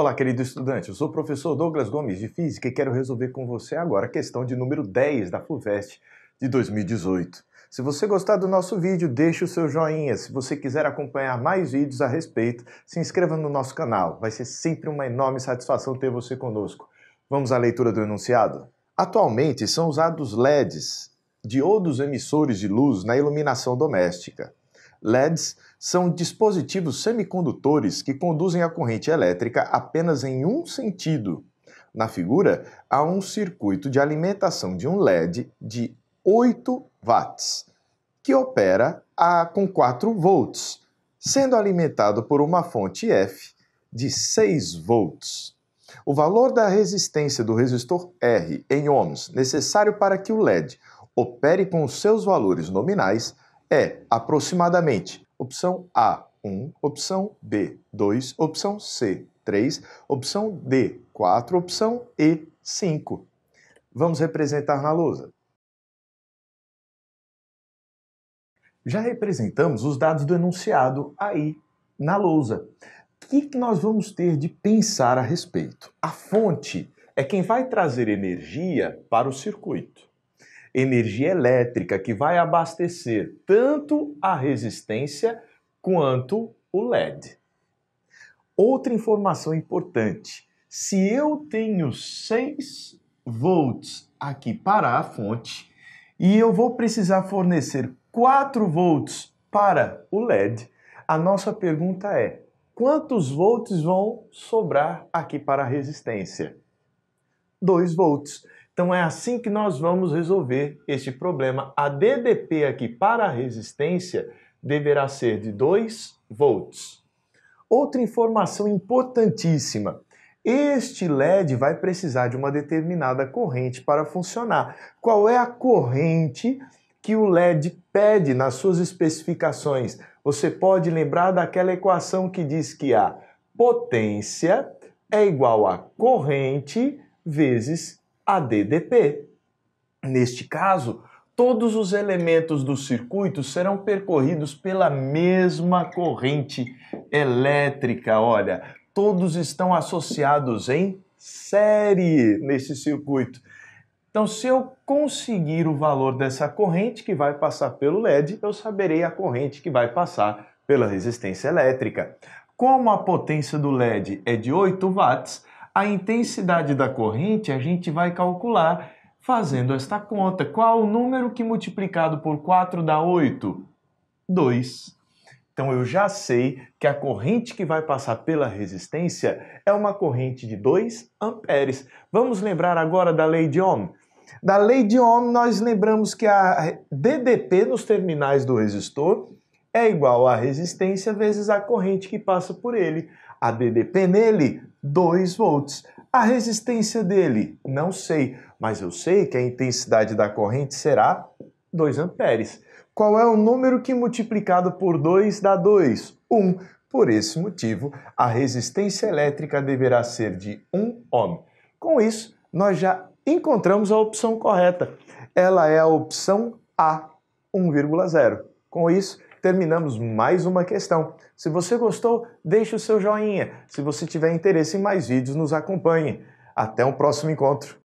Olá, querido estudante. Eu sou o professor Douglas Gomes de Física e quero resolver com você agora a questão de número 10 da FUVEST de 2018. Se você gostar do nosso vídeo, deixe o seu joinha. Se você quiser acompanhar mais vídeos a respeito, se inscreva no nosso canal. Vai ser sempre uma enorme satisfação ter você conosco. Vamos à leitura do enunciado? Atualmente são usados LEDs, diodos emissores de luz na iluminação doméstica. LEDs são dispositivos semicondutores que conduzem a corrente elétrica apenas em um sentido. Na figura, há um circuito de alimentação de um LED de 8 watts, que opera a, com 4 volts, sendo alimentado por uma fonte F de 6 volts. O valor da resistência do resistor R em ohms necessário para que o LED opere com os seus valores nominais é aproximadamente opção A 1, opção B 2, opção C 3, opção D 4, opção E 5. Vamos representar na lousa. Já representamos os dados do enunciado aí na lousa. O que nós vamos ter de pensar a respeito? A fonte é quem vai trazer energia para o circuito energia elétrica que vai abastecer tanto a resistência quanto o LED. Outra informação importante: se eu tenho 6 volts aqui para a fonte e eu vou precisar fornecer 4 volts para o LED, a nossa pergunta é: quantos volts vão sobrar aqui para a resistência? 2 volts. Então é assim que nós vamos resolver este problema. A DDP aqui para a resistência deverá ser de 2 volts. Outra informação importantíssima. Este LED vai precisar de uma determinada corrente para funcionar. Qual é a corrente que o LED pede nas suas especificações? Você pode lembrar daquela equação que diz que a potência é igual a corrente vezes a DDP. Neste caso, todos os elementos do circuito serão percorridos pela mesma corrente elétrica. Olha, todos estão associados em série nesse circuito. Então, se eu conseguir o valor dessa corrente que vai passar pelo LED, eu saberei a corrente que vai passar pela resistência elétrica. Como a potência do LED é de 8 watts, a intensidade da corrente a gente vai calcular fazendo esta conta. Qual o número que multiplicado por 4 dá 8? 2. Então eu já sei que a corrente que vai passar pela resistência é uma corrente de 2 amperes. Vamos lembrar agora da lei de Ohm. Da lei de Ohm nós lembramos que a DDP nos terminais do resistor é igual à resistência vezes a corrente que passa por ele. A DDP nele, 2 volts. A resistência dele, não sei, mas eu sei que a intensidade da corrente será 2 amperes. Qual é o número que multiplicado por 2 dá 2? 1. Um. Por esse motivo, a resistência elétrica deverá ser de 1 ohm. Com isso, nós já encontramos a opção correta. Ela é a opção A, 1,0. Com isso, terminamos mais uma questão. Se você gostou, deixe o seu joinha. Se você tiver interesse em mais vídeos, nos acompanhe. Até um próximo encontro.